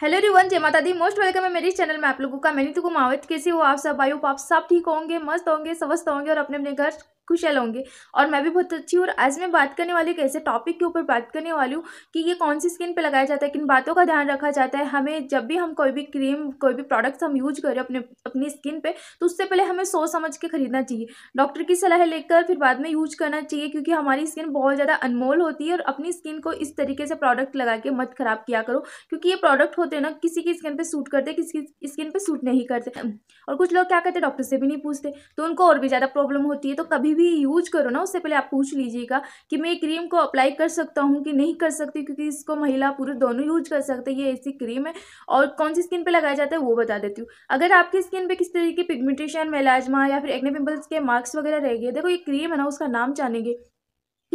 hello रिवन जय माता the most welcome है मेरे चैनल में आप लोगों का मैंने तो मावित कैसे हो आप सब आयु आप सब ठीक होंगे मस्त होंगे स्वस्थ होंगे और अपने अपने घर कुशल होंगे और मैं भी बहुत अच्छी और आज मैं बात करने वाली एक ऐसे टॉपिक के ऊपर बात करने वाली हूँ कि ये कौन सी स्किन पे लगाया जाता है किन बातों का ध्यान रखा जाता है हमें जब भी हम कोई भी क्रीम कोई भी प्रोडक्ट्स हम यूज करें अपने अपनी स्किन पे तो उससे पहले हमें सोच समझ के खरीदना चाहिए डॉक्टर की सलाह लेकर फिर बाद में यूज करना चाहिए क्योंकि हमारी स्किन बहुत ज़्यादा अनमोल होती है और अपनी स्किन को इस तरीके से प्रोडक्ट लगा के मत खराब किया करो क्योंकि ये प्रोडक्ट होते हैं ना किसी की स्किन पर सूट करते किसी की स्किन पर सूट नहीं करते और कुछ लोग क्या करते डॉक्टर से भी नहीं पूछते तो उनको और भी ज़्यादा प्रॉब्लम होती है तो कभी भी यूज करो ना उससे पहले आप पूछ लीजिएगा कि मैं क्रीम को अप्लाई कर सकता हूँ कि नहीं कर सकती क्योंकि इसको महिला पुरुष दोनों यूज कर सकते हैं ये ऐसी क्रीम है और कौन सी स्किन पर लगाया जाता है वो बता देती हूँ अगर आपकी स्किन पर किस तरीके पिगमेंटेशन मेलाजमा या फिर एग्ने पिम्पल्स के मार्क्स वगैरह रह गए देखो ये क्रीम है ना उसका नाम जानेंगे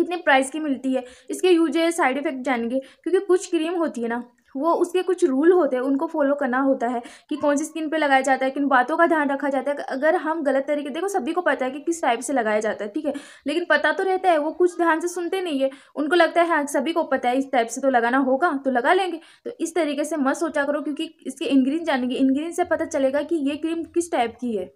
कितने प्राइस की मिलती है इसके यूज साइड इफेक्ट जानेंगे क्योंकि कुछ क्रीम होती है ना वो उसके कुछ रूल होते हैं उनको फॉलो करना होता है कि कौन सी स्किन पे लगाया जाता है किन बातों का ध्यान रखा जाता है अगर हम गलत तरीके देखो सभी को पता है कि किस टाइप से लगाया जाता है ठीक है लेकिन पता तो रहता है वो कुछ ध्यान से सुनते नहीं है उनको लगता है हाँ सभी को पता है इस टाइप से तो लगाना होगा तो लगा लेंगे तो इस तरीके से मत सोचा करो क्योंकि इसके इन्ग्रीन जानेंगे इन्ग्रीन से पता चलेगा कि ये क्रीम किस टाइप की है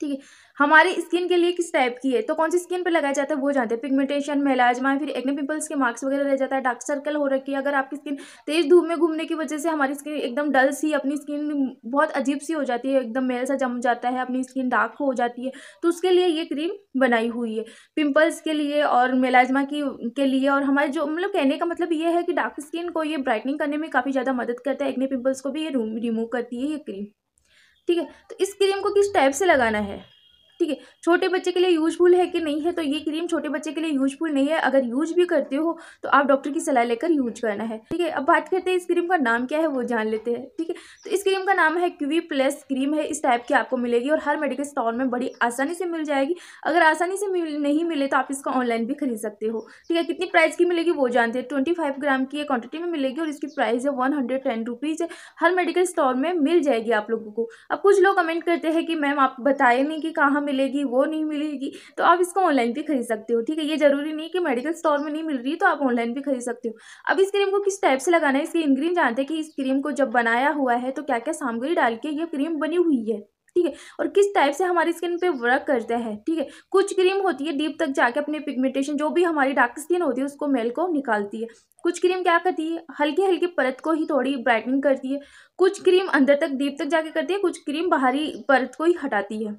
ठीक है हमारी स्किन के लिए किस टाइप की है तो कौन सी स्किन पे लगाया जाता है वो जानते हैं पिगमेंटेशन मेलाजमा फिर एक्ने पिंपल्स के मार्क्स वगैरह रह जाता है डार्क सर्कल हो रखी है अगर आपकी स्किन तेज धूप में घूमने की वजह से हमारी स्किन एकदम डल सी अपनी स्किन बहुत अजीब सी हो जाती है एकदम मेल सा जम जाता है अपनी स्किन डार्क हो जाती है तो उसके लिए ये क्रीम बनाई हुई है पिम्पल्स के लिए और मेलाजमा की के लिए और हमारे जो मतलब कहने का मतलब ये है कि डार्क स्किन को ये ब्राइटनिंग करने में काफ़ी ज़्यादा मदद करता है एक्ने पिम्पल्स को भी ये रिमूव करती है ये क्रीम ठीक है तो इस क्रीम को किस टाइप से लगाना है ठीक है छोटे बच्चे के लिए यूजफुल है कि नहीं है तो ये क्रीम छोटे बच्चे के लिए यूजफुल नहीं है अगर यूज भी करते हो तो आप डॉक्टर की सलाह लेकर यूज करना है ठीक है अब बात करते हैं इस क्रीम का नाम क्या है वो जान लेते हैं ठीक है तो इस क्रीम का नाम है क्यूवी प्लस क्रीम है इस टाइप की आपको मिलेगी और हर मेडिकल स्टोर में बड़ी आसानी से मिल जाएगी अगर आसानी से नहीं मिले तो आप इसका ऑनलाइन भी खरीद सकते हो ठीक है कितनी प्राइस की मिलेगी वो जानते हैं ट्वेंटी फाइव ग्राम की क्वान्टिटी में मिलेगी और इसकी प्राइस है वन हंड्रेड टेन रुपीज़ है हर मेडिकल स्टोर में मिल जाएगी आप लोगों को अब कुछ लोग कमेंट करते हैं कि मैम आप बताए नहीं कि कहाँ मिलेगी वो नहीं मिलेगी तो आप इसको ऑनलाइन भी खरीद सकते हो ठीक है ये जरूरी नहीं कि मेडिकल स्टोर में नहीं मिल रही तो आप ऑनलाइन भी खरीद सकते हो अब इस क्रीम को किस टाइप से लगाना है इसके इनग्रीन जानते हैं कि इस क्रीम को जब बनाया हुआ है तो क्या क्या सामग्री डाल के ये क्रीम बनी हुई है ठीक है और किस टाइप से हमारी स्किन पे वर्क करता है ठीक है कुछ क्रीम होती है डीप तक जाके अपने पिगमेंटेशन जो भी हमारी डार्क स्किन होती है उसको मेल को निकालती है कुछ क्रीम क्या करती है हल्की हल्की परत को ही थोड़ी ब्राइटनिंग करती है कुछ क्रीम अंदर तक डीप तक जाके करती है कुछ क्रीम बाहरी परत को ही हटाती है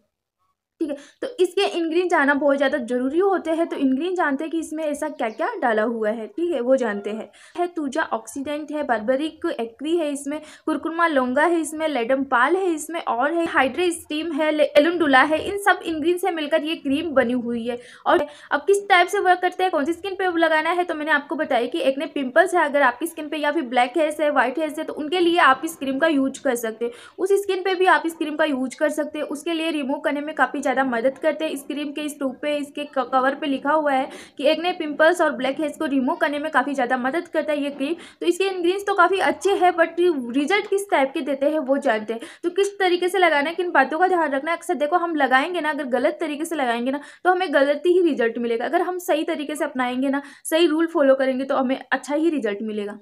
ठीक है तो इसके इनग्रीन जाना बहुत ज़्यादा जरूरी होते हैं तो इनग्रीन जानते हैं कि इसमें ऐसा क्या क्या डाला हुआ है ठीक है वो जानते हैं है तूजा ऑक्सीडेंट है बर्बरिक एक्वी है इसमें कुरकुरमा लोंगा है इसमें लेडम पाल है इसमें और है हाइड्रे स्टीम है एलुंडुला है इन सब इनग्रीन से मिलकर ये क्रीम बनी हुई है और अब किस टाइप से वर्क करते हैं कौन सी स्किन पे लगाना है तो मैंने आपको बताया कि एक ने पिंपल्स है अगर आपकी स्किन पर या फिर ब्लैक हेयर्स है व्हाइट हेयर्स है तो उनके लिए आप इस क्रीम का यूज कर सकते हैं उस स्किन पर भी आप इस क्रीम का यूज कर सकते हैं उसके लिए रिमूव करने में काफ़ी ज़्यादा मदद करते हैं इस क्रीम के इस टूप पे इसके कवर पे लिखा हुआ है कि एक नए पिंपल्स और ब्लैक हेड्स को रिमूव करने में काफ़ी ज़्यादा मदद करता है ये क्रीम तो इसके इन्ग्रीडियंट्स तो काफ़ी अच्छे हैं बट रिजल्ट किस टाइप के देते हैं वो जानते हैं तो किस तरीके से लगाना है किन बातों का ध्यान रखना है अक्सर देखो हम लगाएंगे ना अगर गलत तरीके से लगाएंगे ना तो हमें गलत ही रिजल्ट मिलेगा अगर हम सही तरीके से अपनाएंगे ना सही रूल फॉलो करेंगे तो हमें अच्छा ही रिजल्ट मिलेगा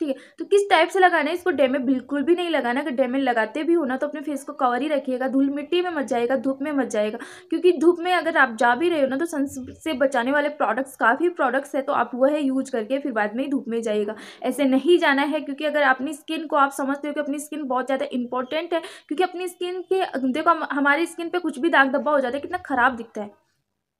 ठीक है तो किस टाइप से लगाना है इसको डैमे बिल्कुल भी नहीं लगाना अगर डैमे लगाते भी हो ना तो अपने फेस को कवर ही रखिएगा धूल मिट्टी में मच जाएगा धूप में मच जाएगा क्योंकि धूप में अगर आप जा भी रहे हो ना तो सन से बचाने वाले प्रोडक्ट्स काफ़ी प्रोडक्ट्स है तो आप वह यूज करके फिर बाद में ही धूप में जाइएगा ऐसे नहीं जाना है क्योंकि अगर अपनी स्किन को आप समझते हो कि अपनी स्किन बहुत ज़्यादा इंपॉर्टेंट है क्योंकि अपनी स्किन के देखो हमारी स्किन पर कुछ भी दाग धब्बा हो जाता है कितना ख़राब दिखता है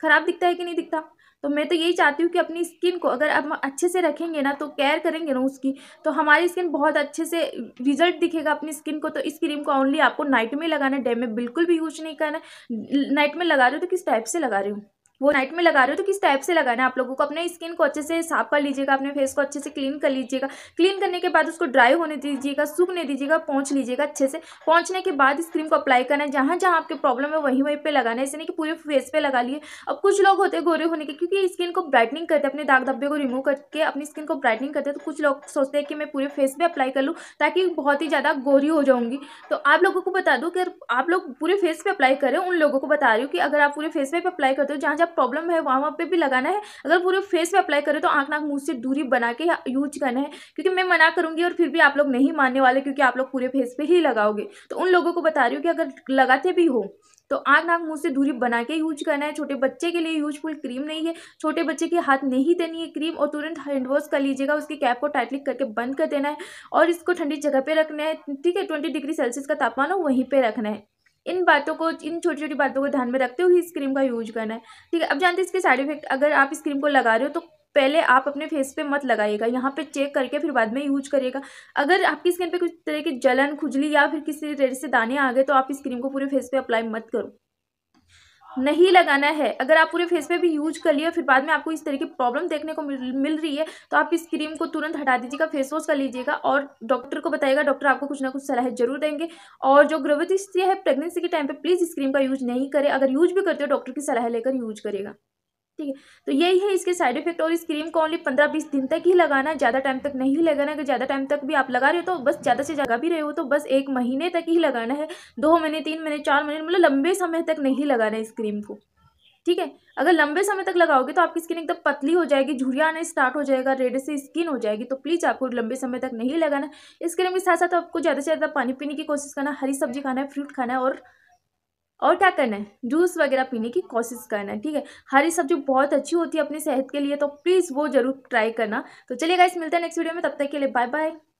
ख़राब दिखता है कि नहीं दिखता तो मैं तो यही चाहती हूँ कि अपनी स्किन को अगर हम अच्छे से रखेंगे ना तो केयर करेंगे ना उसकी तो हमारी स्किन बहुत अच्छे से रिजल्ट दिखेगा अपनी स्किन को तो इस क्रीम को ओनली आपको नाइट में लगाना है डे में बिल्कुल भी यूज नहीं करना नाइट में लगा रहे हो तो किस टाइप से लगा रही हूँ वो नाइट में लगा रहे हो तो किस टाइप से लगाना है आप लोगों को अपने स्किन को अच्छे से साफ कर लीजिएगा अपने फेस को अच्छे से क्लीन कर लीजिएगा क्लीन करने के बाद उसको ड्राई होने दीजिएगा सूखने दीजिएगा पहुँच लीजिएगा अच्छे से पहुँचने के बाद इस क्रीम को अप्लाई करना है जहाँ जहाँ आपके प्रॉब्लम है वहीं वहीं पर लगाना है इसे नहीं कि पूरे फेस पर लगा लिए अब कुछ लोग होते हैं गोरे होने के क्योंकि स्किन को ब्राइटनिंग करते अपने दाग धब्बे को रिमूव करके अपनी स्किन को ब्राइटनिंग करते हैं तो कुछ लोग सोचते हैं कि मैं पूरे फेस पर अप्लाई कर लूँ ताकि बहुत ही ज़्यादा गोरी हो जाऊँगी तो आप लोगों को बता दूँ कि आप लोग पूरे फेस पर अप्लाई करें उन लोगों को बता रही हूँ कि अगर आप पूरे फेस पर अप्लाई करते हो जहाँ जहाँ प्रॉब्लम है वहाँ पर भी लगाना है अगर पूरे फेस पर अप्लाई करें तो आँख नाक मुँह से दूरी बना के यूज करना है क्योंकि मैं मना करूँगी और फिर भी आप लोग नहीं मानने वाले क्योंकि आप लोग पूरे फेस पर ही लगाओगे तो उन लोगों को बता रही हूँ कि अगर लगाते भी हो तो आँख नाक मुँह से दूरी बना के यूज करना है छोटे बच्चे के लिए यूजफुल क्रीम नहीं है छोटे बच्चे के हाथ नहीं देनी है क्रीम और तुरंत हैंड वॉश कर लीजिएगा उसके कैप को टाइटली करके बंद कर देना है और इसको ठंडी जगह पे रखना है ठीक है ट्वेंटी डिग्री सेल्सियस का तापमान हो वहीं पे रखना है इन बातों को इन छोटी छोटी बातों को ध्यान में रखते हुए इस क्रीम का यूज करना है ठीक है अब जानते हैं इसके साइड इफेक्ट अगर आप इस क्रीम को लगा रहे हो तो पहले आप अपने फेस पे मत लगाइएगा यहाँ पे चेक करके फिर बाद में यूज करिएगा अगर आपकी स्किन पे कुछ तरह की जलन खुजली या फिर किसी तरह से दाने आ गए तो आप इस क्रीम को पूरे फेस पे अप्लाई मत करो नहीं लगाना है अगर आप पूरे फेस पे भी यूज कर लिए फिर बाद में आपको इस तरह की प्रॉब्लम देखने को मिल रही है तो आप इस क्रीम को तुरंत हटा दीजिएगा फेस वॉश कर लीजिएगा और डॉक्टर को बताइएगा डॉक्टर आपको कुछ ना कुछ सलाह जरूर देंगे और जो गर्भवती स्त्री है प्रेगनेंसी के टाइम पर प्लीज़ इस क्रीम का यूज नहीं करें अगर यूज भी करते हो डॉक्टर की सलाह लेकर यूज करेगा ठीक है तो यही है इसके साइड इफेक्ट और इस क्रीम को ओनली पंद्रह बीस दिन तक ही लगाना है ज़्यादा टाइम तक नहीं लगाना अगर ज़्यादा टाइम तक भी आप लगा रहे हो तो बस ज़्यादा से ज़्यादा भी रहे हो तो बस एक महीने तक ही लगाना है दो महीने तीन महीने चार महीने मतलब लंबे समय तक नहीं लगाना है इस क्रीम को ठीक है अगर लंबे समय तक लगाओगे तो आपकी स्किन एकदम पतली हो जाएगी झुरिया आने स्टार्ट हो जाएगा रेड से स्किन हो जाएगी तो प्लीज़ आपको लंबे समय तक नहीं लगाना इस क्रीम के साथ साथ आपको ज़्यादा से ज़्यादा पानी पीने की कोशिश करना हरी सब्जी खाना है फ्रूट खाना है और और क्या करना है जूस वगैरह पीने की कोशिश करना है ठीक है हरी सब्जी बहुत अच्छी होती है अपनी सेहत के लिए तो प्लीज़ वो जरूर ट्राई करना तो चलिए गाइस मिलते हैं नेक्स्ट वीडियो में तब तक के लिए बाय बाय